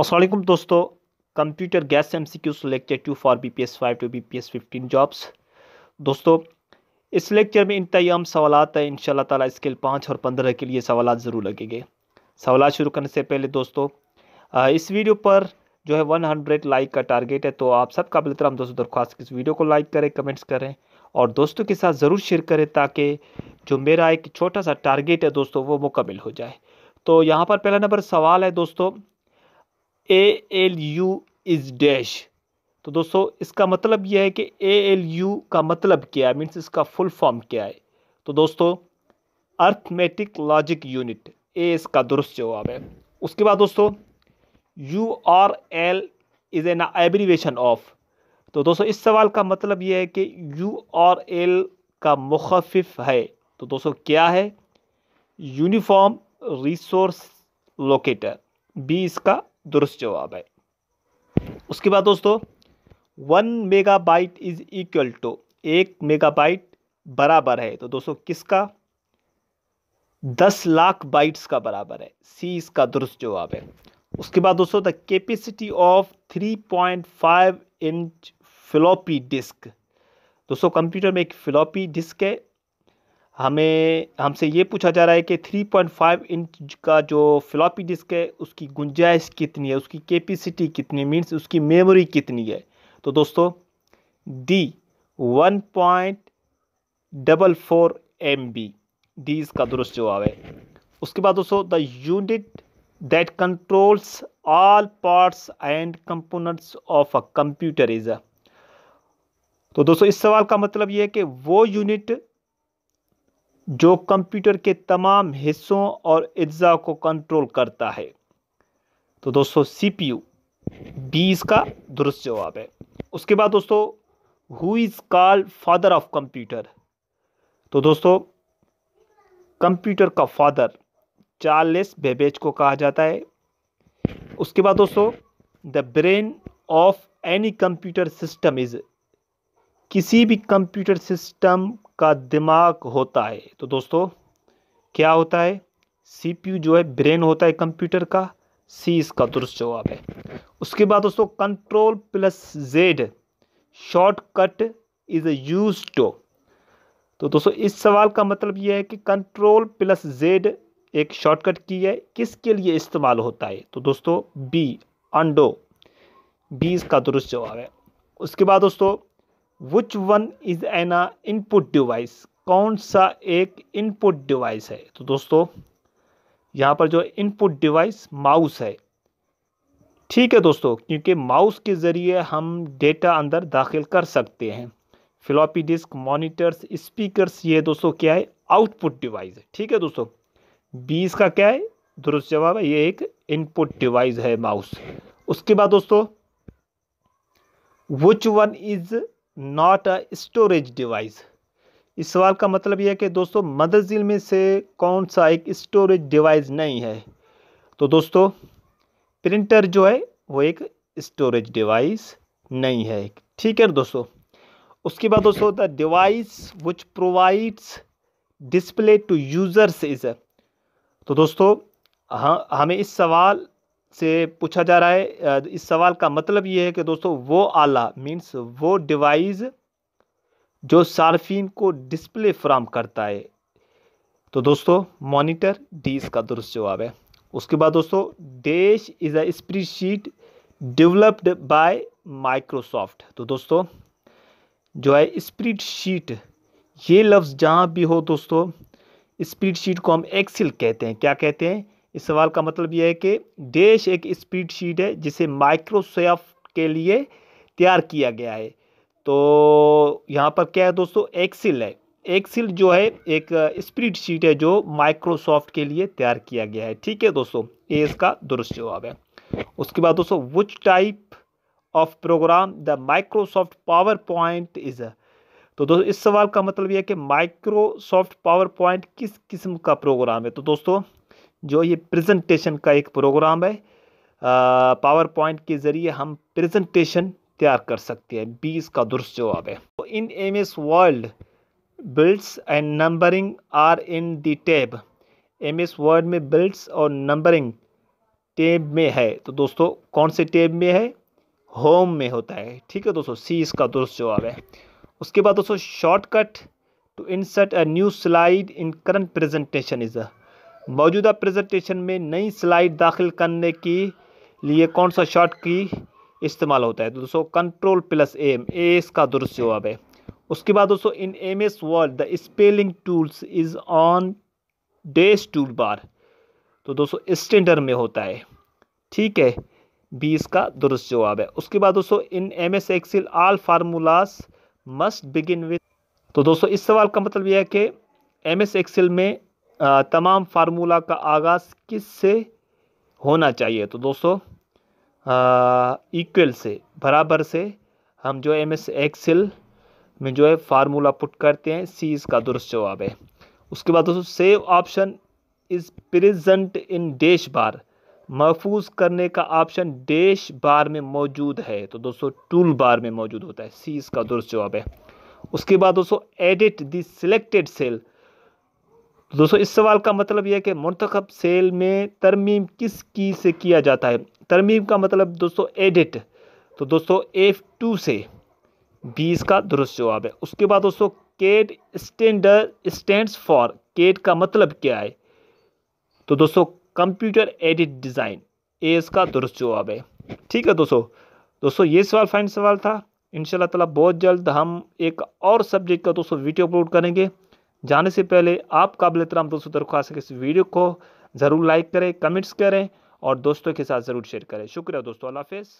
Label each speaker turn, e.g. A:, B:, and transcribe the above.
A: असलम दोस्तों कंप्यूटर गैस M C Qs lecture two for B P S five to B P S fifteen jobs दोस्तों इस lecture में इंतई आम सवाल है इन ताला स्केल पाँच और पंद्रह के लिए सवाल ज़रूर लगेंगे सवाल शुरू करने से पहले दोस्तों इस वीडियो पर जो है वन हंड्रेड लाइक का टारगेट है तो आप सब काबिल तरह दोस्तों दरख्वास्त इस वीडियो को लाइक करें कमेंट्स करें और दोस्तों के साथ ज़रूर शेयर करें ताकि जो मेरा एक छोटा सा टारगेट है दोस्तों वो मुकमिल हो जाए तो यहाँ पर पहला नंबर सवाल है दोस्तों A L U is dash तो दोस्तों इसका मतलब यह है कि ए एल यू का मतलब क्या है मीन्स इसका फुल फॉर्म क्या है तो दोस्तों अर्थमेटिक लॉजिक यूनिट ए इसका दुरुस्त जवाब है उसके बाद दोस्तों U R L is an abbreviation of तो दोस्तों इस सवाल का मतलब यह है कि यू आर एल का मुखफ़ है तो दोस्तों क्या है यूनिफॉर्म रिसोर्स लोकेटर बी इसका दुरुस्त जवाब है उसके बाद दोस्तों one megabyte is equal to एक मेगाबाइट बराबर है तो दोस्तों किसका दस लाख बाइट्स का बराबर है सी इसका दुरुस्त जवाब है उसके बाद दोस्तों the capacity of three point five inch floppy disk दोस्तों कंप्यूटर में एक फ्लॉपी डिस्क है हमें हमसे ये पूछा जा रहा है कि 3.5 इंच का जो फ्लॉपी डिस्क है उसकी गुंजाइश कितनी है उसकी कैपेसिटी कितनी मीन्स उसकी मेमोरी कितनी है तो दोस्तों D one point double four M B D इसका दुरुस्त जवाब है उसके बाद दोस्तों the unit that controls all parts and components of a computer is a तो दोस्तों इस सवाल का मतलब ये है कि वो यूनिट जो कंप्यूटर के तमाम हिस्सों और अज्जा को कंट्रोल करता है तो दोस्तों सी पी यू बी इसका दुरुस्त जवाब है उसके बाद दोस्तों who is called father of computer तो दोस्तों कंप्यूटर का फादर चार्लेस बेबेज को कहा जाता है उसके बाद दोस्तों the brain of any computer system is किसी भी कंप्यूटर सिस्टम का दिमाग होता है तो दोस्तों क्या होता है सीपीयू जो है ब्रेन होता है कंप्यूटर का सी इसका दुरुस्त जवाब है उसके बाद दोस्तों control plus Z shortcut is use to तो दोस्तों इस सवाल का मतलब यह है कि कंट्रोल प्लस जेड एक शॉर्टकट की है किसके लिए इस्तेमाल होता है तो दोस्तों बी अंडो बी इसका दुरुस्त जवाब है उसके बाद दोस्तों which one is an ah input device कौन सा एक इनपुट डिवाइस है तो दोस्तों यहाँ पर जो इनपुट डिवाइस माउस है ठीक है दोस्तों क्योंकि माउस के ज़रिए हम डेटा अंदर दाखिल कर सकते हैं फ्लॉपी डिस्क मॉनिटर्स स्पीकर्स ये दोस्तों क्या है आउटपुट डिवाइस है ठीक है दोस्तों बीस का क्या है दुरुस्त जवाब है ये एक इनपुट डिवाइस है माउस उसके बाद दोस्तों which one is not a storage device इस सवाल का मतलब यह है कि दोस्तों मदर में से कौन सा एक स्टोरेज डिवाइस नहीं है तो दोस्तों प्रिंटर जो है वो एक स्टोरेज डिवाइस नहीं है ठीक है दोस्तों उसके बाद दोस्तों the device which provides display to users is तो दोस्तों हाँ हमें इस सवाल से पूछा जा रहा है इस सवाल का मतलब ये है कि दोस्तों वो आला मीन्स वो डिवाइस जो सार्फिन को डिस्प्ले फ्राम करता है तो दोस्तों मॉनिटर डी इसका दुरुस्त जवाब है उसके बाद दोस्तों this is a spreadsheet developed by Microsoft तो दोस्तों जो है शीट ये लफ्ज़ जहाँ भी हो दोस्तों शीट को हम एक्सिल कहते हैं क्या कहते हैं इस सवाल का मतलब यह है कि डैश एक स्पीड शीट है जिसे माइक्रोसॉफ्ट के लिए तैयार किया गया है तो यहाँ पर क्या है दोस्तों एक्सिल है एक्सिल जो है एक स्प्रीड शीट है जो माइक्रोसॉफ्ट के लिए तैयार किया गया है ठीक है दोस्तों ये इसका दुरुस्त जवाब है उसके बाद दोस्तों which type of program the Microsoft PowerPoint is तो दोस्तों इस सवाल का मतलब यह है कि माइक्रोसॉफ्ट पावर पॉइंट किस किस्म का प्रोग्राम है तो दोस्तों जो ये प्रेजेंटेशन का एक प्रोग्राम है पावर पॉइंट के ज़रिए हम प्रेजेंटेशन तैयार कर सकते हैं बी इसका दुरुस्त जवाब है तो in M S Word bullets and numbering are in the tab M S Word में बिल्ड्स और नंबरिंग टेब में है तो दोस्तों कौन से टेब में है होम में होता है ठीक है दोस्तों सी इसका दुरुस्त जवाब है उसके बाद दोस्तों shortcut to insert a new slide in current presentation is मौजूदा प्रेजेंटेशन में नई स्लाइड दाखिल करने के लिए कौन सा शॉर्ट की इस्तेमाल होता है तो दोस्तों कंट्रोल प्लस एम ए इसका दुरुस्त जवाब है उसके बाद दोस्तों in M S Word the spelling tools is on this toolbar तो दोस्तों स्टैंडर्ड में होता है ठीक है बी इसका दुरुस्त जवाब है उसके बाद दोस्तों in M S Excel all formulas must begin with तो दोस्तों इस सवाल का मतलब यह है कि एम एस एक्सेल में तमाम फार्मूला का आगाज़ किस से होना चाहिए तो दोस्तों इक्वल से बराबर से हम जो एम एस एक्सेल में जो है फार्मूला पुट करते हैं सी इसका दुरुस्त जवाब है उसके बाद दोस्तों save option is present in dash bar महफूज करने का ऑप्शन डेश बार में मौजूद है तो दोस्तों टूल बार में मौजूद होता है सी इसका दुरुस्त जवाब है उसके बाद दोस्तों एडिट दी सिलेक्टेड सेल दोस्तों इस सवाल का मतलब यह है कि मंतखब सेल में तरमीम किस की से किया जाता है तरमीम का मतलब दोस्तों एडिट तो दोस्तों एफ टू से बी इसका दुरुस्त जवाब है उसके बाद दोस्तों CAD standard stands for CAD का मतलब क्या है तो दोस्तों कंप्यूटर एडिट डिज़ाइन ए इसका दुरुस्त जवाब है ठीक है दोस्तों दोस्तों ये सवाल फाइन सवाल था इन तला बहुत जल्द हम एक और सब्जेक्ट का दोस्तों वीडियो अपलोड करेंगे जाने से पहले आप काबिल तराम दोस्तों दरख्वास्त है इस वीडियो को ज़रूर लाइक करें कमेंट्स करें और दोस्तों के साथ ज़रूर शेयर करें शुक्रिया दोस्तों अल्लाह हाफिज़